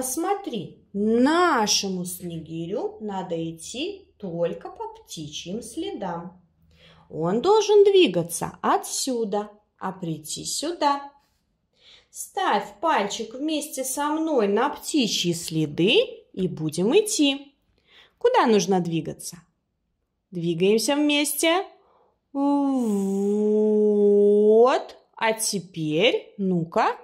Посмотри, нашему снегирю надо идти только по птичьим следам. Он должен двигаться отсюда, а прийти сюда. Ставь пальчик вместе со мной на птичьи следы и будем идти. Куда нужно двигаться? Двигаемся вместе. Вот. А теперь, ну-ка,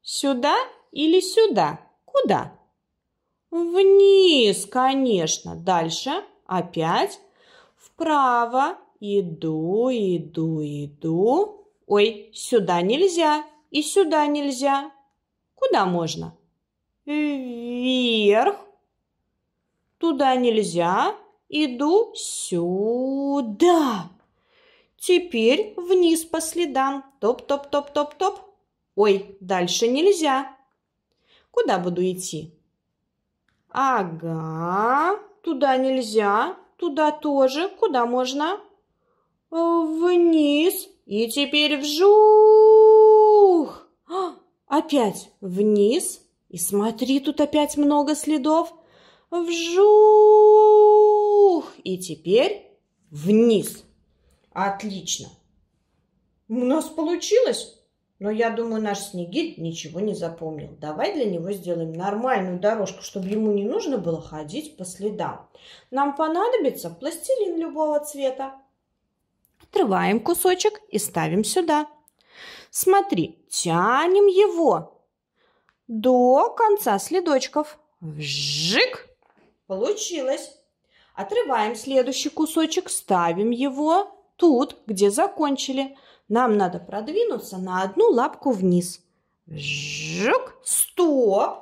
сюда или сюда? Куда? Вниз, конечно. Дальше опять вправо. Иду, иду, иду. Ой, сюда нельзя. И сюда нельзя. Куда можно? Вверх. Туда нельзя. Иду сюда. Теперь вниз по следам. Топ-топ-топ-топ-топ. Ой, дальше нельзя. Куда буду идти? Ага, туда нельзя, туда тоже, куда можно? Э, вниз и теперь вжух. А, опять вниз и смотри, тут опять много следов. Вжух и теперь вниз. Отлично. У нас получилось? Но я думаю, наш Снегирь ничего не запомнил. Давай для него сделаем нормальную дорожку, чтобы ему не нужно было ходить по следам. Нам понадобится пластилин любого цвета. Отрываем кусочек и ставим сюда. Смотри, тянем его до конца следочков. Вжик! Получилось. Отрываем следующий кусочек, ставим его тут, где закончили. Нам надо продвинуться на одну лапку вниз. Жук, стоп!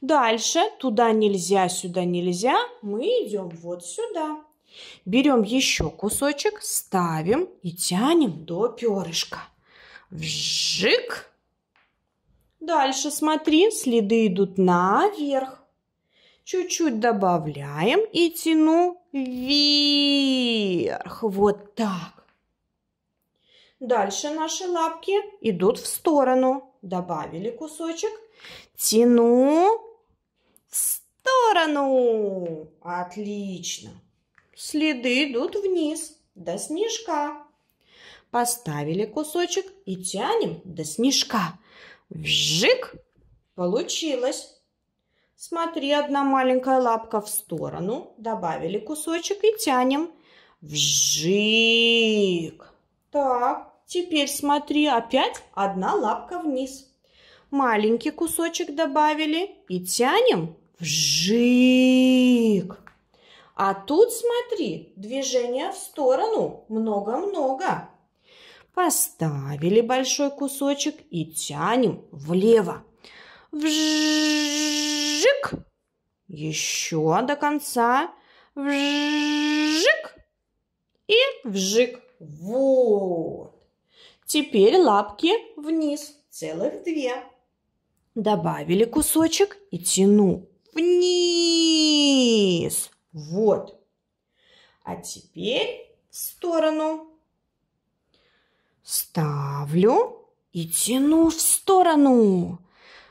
Дальше, туда нельзя, сюда нельзя, мы идем вот сюда. Берем еще кусочек, ставим и тянем до перышка. Вжик! Дальше смотри, следы идут наверх чуть-чуть добавляем и тяну вверх. Вот так. Дальше наши лапки идут в сторону. Добавили кусочек. Тяну в сторону. Отлично. Следы идут вниз до снежка. Поставили кусочек и тянем до снежка. Вжик! Получилось. Смотри, одна маленькая лапка в сторону. Добавили кусочек и тянем. Вжик. Так, теперь смотри, опять одна лапка вниз. Маленький кусочек добавили и тянем. Вжик. А тут смотри, движение в сторону. Много-много. Поставили большой кусочек и тянем влево. Вжик. Еще до конца. Вжик. И вжик. Вот. Теперь лапки вниз. Целых две. Добавили кусочек и тяну вниз. Вот. А теперь в сторону. Ставлю и тяну в сторону.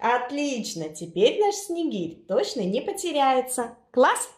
Отлично, теперь наш снегирь точно не потеряется. Класс!